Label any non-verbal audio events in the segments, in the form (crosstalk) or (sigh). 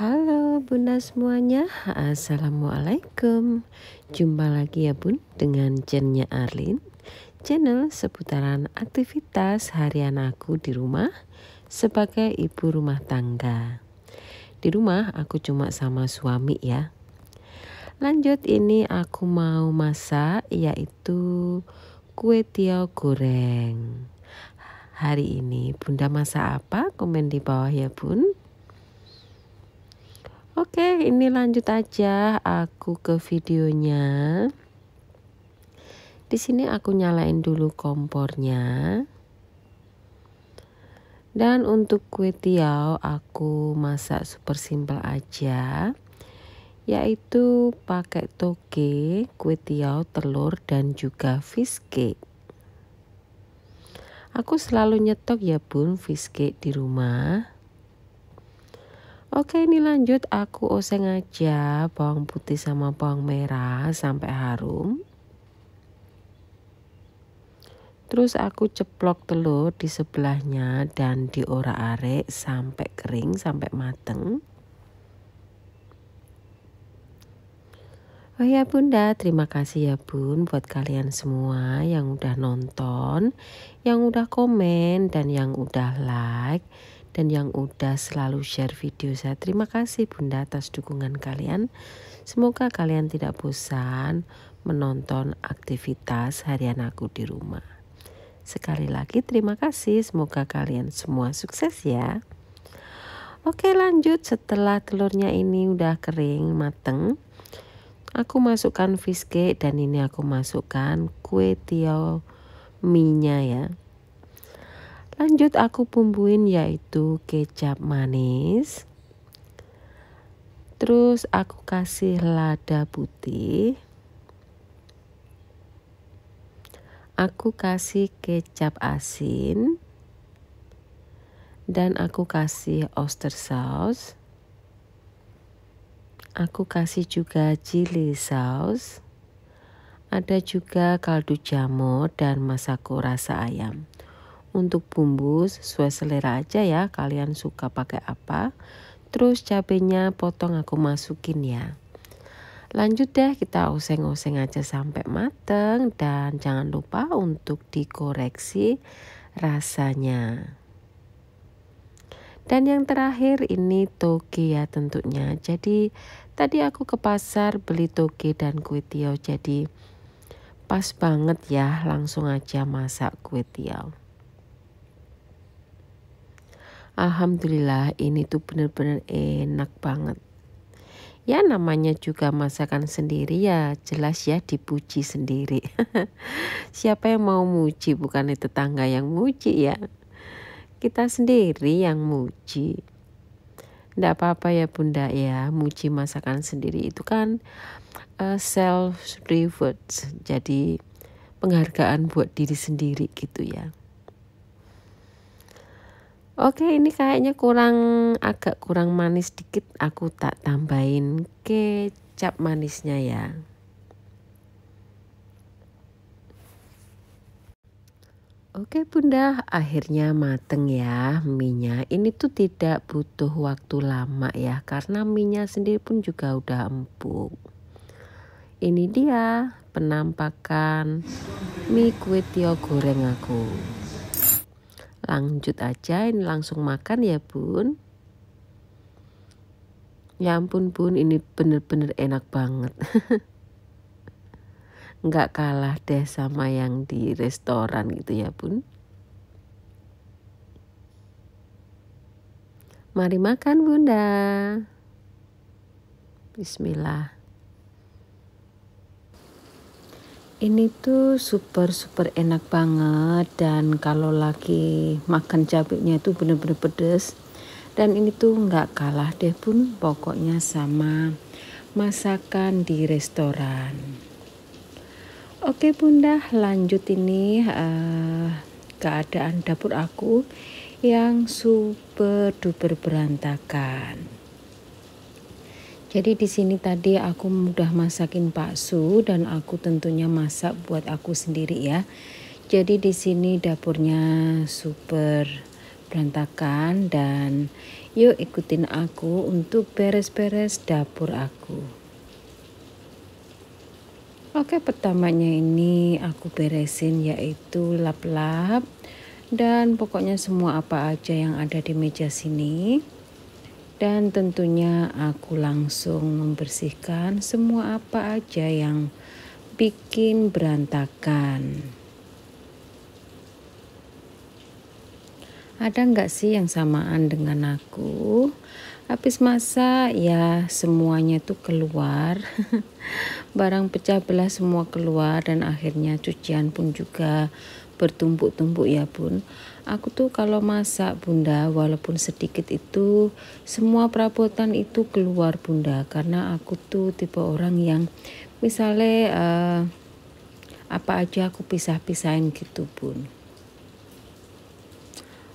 Halo bunda semuanya, Assalamualaikum Jumpa lagi ya bun dengan channelnya Arlin Channel seputaran aktivitas harian aku di rumah sebagai ibu rumah tangga Di rumah aku cuma sama suami ya Lanjut ini aku mau masak yaitu kue tiaw goreng Hari ini bunda masak apa? Komen di bawah ya bun Oke, ini lanjut aja aku ke videonya. Di sini aku nyalain dulu kompornya. Dan untuk kue tiao aku masak super simple aja. Yaitu pakai toge, kue tiao, telur dan juga fish cake. Aku selalu nyetok ya bun fish cake di rumah Oke ini lanjut aku oseng aja bawang putih sama bawang merah sampai harum. Terus aku ceplok telur di sebelahnya dan diorak arek sampai kering, sampai mateng. Oh ya bunda, terima kasih ya bun buat kalian semua yang udah nonton, yang udah komen, dan yang udah like dan yang udah selalu share video saya. Terima kasih Bunda atas dukungan kalian. Semoga kalian tidak bosan menonton aktivitas harian aku di rumah. Sekali lagi terima kasih, semoga kalian semua sukses ya. Oke lanjut setelah telurnya ini udah kering mateng Aku masukkan fish cake dan ini aku masukkan kue tiao mie ya Lanjut aku bumbuin yaitu kecap manis. Terus aku kasih lada putih. Aku kasih kecap asin. Dan aku kasih oyster sauce. Aku kasih juga chili sauce. Ada juga kaldu jamur dan masako rasa ayam. Untuk bumbu sesuai selera aja ya, kalian suka pakai apa. Terus cabenya potong aku masukin ya. Lanjut deh kita oseng-oseng aja sampai mateng dan jangan lupa untuk dikoreksi rasanya. Dan yang terakhir ini toge ya tentunya. Jadi tadi aku ke pasar beli toge dan kue tiaw. Jadi pas banget ya langsung aja masak kue tiaw. Alhamdulillah ini tuh bener-bener enak banget. Ya namanya juga masakan sendiri ya jelas ya dipuji sendiri. (laughs) Siapa yang mau muji bukan tetangga yang muji ya. Kita sendiri yang muji. Tidak apa-apa ya bunda ya muji masakan sendiri itu kan uh, eh, self reward. Jadi penghargaan buat diri sendiri gitu ya. Oke, ini kayaknya kurang agak kurang manis dikit, aku tak tambahin kecap manisnya ya. Oke bunda, akhirnya mateng ya minyak. Ini tuh tidak butuh waktu lama ya, karena minyak sendiri pun juga udah empuk. Ini dia penampakan mie kue tio goreng aku lanjut aja ini langsung makan ya bun ya ampun bun ini bener-bener enak banget (laughs) nggak kalah deh sama yang di restoran gitu ya bun mari makan bunda bismillah ini tuh super super enak banget dan kalau lagi makan cabenya itu bener-bener pedes dan ini tuh nggak kalah deh pun pokoknya sama masakan di restoran oke bunda lanjut ini uh, keadaan dapur aku yang super duper berantakan jadi di sini tadi aku mudah masakin bakso dan aku tentunya masak buat aku sendiri ya. Jadi di sini dapurnya super berantakan dan yuk ikutin aku untuk beres-beres dapur aku. Oke, pertamanya ini aku beresin yaitu lap-lap dan pokoknya semua apa aja yang ada di meja sini. Dan tentunya aku langsung membersihkan semua apa aja yang bikin berantakan. Ada nggak sih yang samaan dengan aku? Habis masa ya semuanya tuh keluar. (laughs) Barang pecah belah semua keluar dan akhirnya cucian pun juga bertumpuk-tumpuk ya bun aku tuh kalau masak bunda walaupun sedikit itu semua perabotan itu keluar bunda karena aku tuh tipe orang yang misalnya uh, apa aja aku pisah-pisahin gitu bun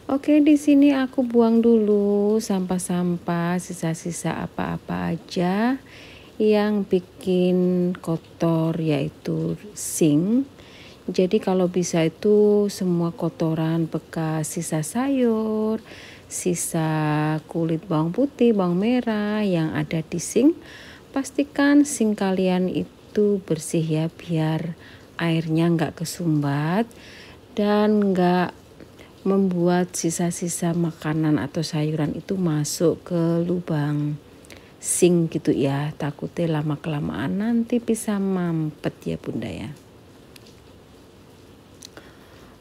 Oke, di sini aku buang dulu sampah-sampah, sisa-sisa apa-apa aja yang bikin kotor yaitu sing. Jadi kalau bisa itu semua kotoran bekas sisa sayur, sisa kulit bawang putih, bawang merah yang ada di sink, pastikan sink kalian itu bersih ya biar airnya nggak kesumbat dan nggak membuat sisa-sisa makanan atau sayuran itu masuk ke lubang sing gitu ya takutnya lama kelamaan nanti bisa mampet ya bunda ya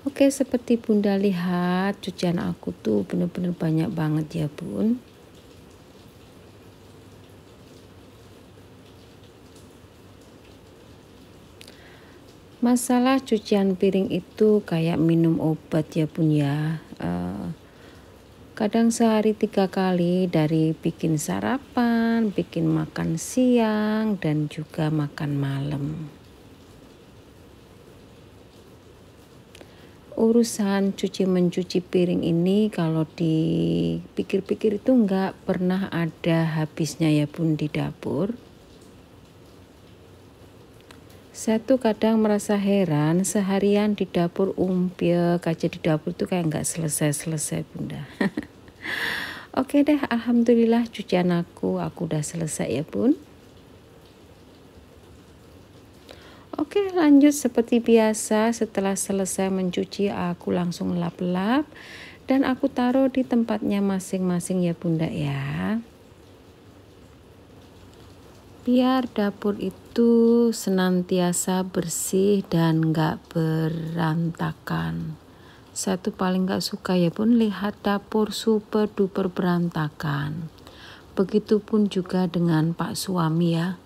Oke, seperti Bunda lihat, cucian aku tuh bener-bener banyak banget ya, Bun. Masalah cucian piring itu kayak minum obat ya, Bun ya. Eh, kadang sehari tiga kali dari bikin sarapan, bikin makan siang, dan juga makan malam. urusan cuci mencuci piring ini kalau dipikir-pikir itu nggak pernah ada habisnya ya pun di dapur. Saya tuh kadang merasa heran seharian di dapur umpil kaca di dapur tuh kayak nggak selesai-selesai bunda. (laughs) Oke deh, alhamdulillah cucian aku, aku udah selesai ya bun. Oke lanjut seperti biasa setelah selesai mencuci aku langsung lap-lap dan aku taruh di tempatnya masing-masing ya bunda ya biar dapur itu senantiasa bersih dan gak berantakan. Saya tuh paling gak suka ya pun lihat dapur super duper berantakan. Begitupun juga dengan Pak Suami ya.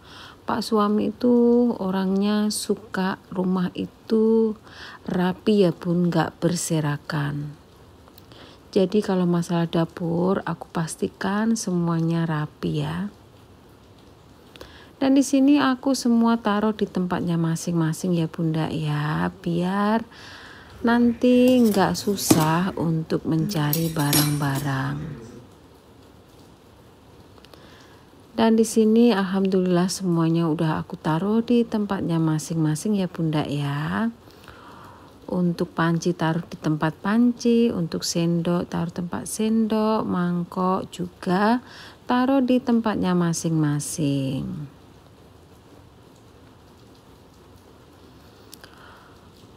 Pak suami itu orangnya suka rumah itu rapi ya bun, gak berserakan. Jadi kalau masalah dapur, aku pastikan semuanya rapi ya. Dan di sini aku semua taruh di tempatnya masing-masing ya bunda ya, biar nanti gak susah untuk mencari barang-barang. Dan di sini alhamdulillah semuanya udah aku taruh di tempatnya masing-masing ya Bunda ya. Untuk panci taruh di tempat panci, untuk sendok taruh tempat sendok, mangkok juga taruh di tempatnya masing-masing.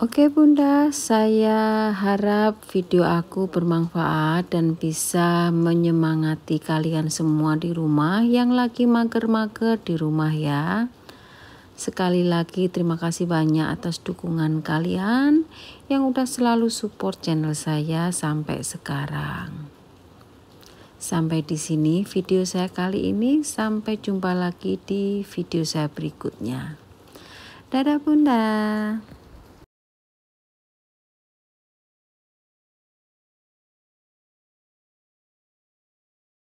Oke Bunda, saya harap video aku bermanfaat dan bisa menyemangati kalian semua di rumah yang lagi mager-mager di rumah ya. Sekali lagi terima kasih banyak atas dukungan kalian yang udah selalu support channel saya sampai sekarang. Sampai di sini video saya kali ini, sampai jumpa lagi di video saya berikutnya. Dadah Bunda.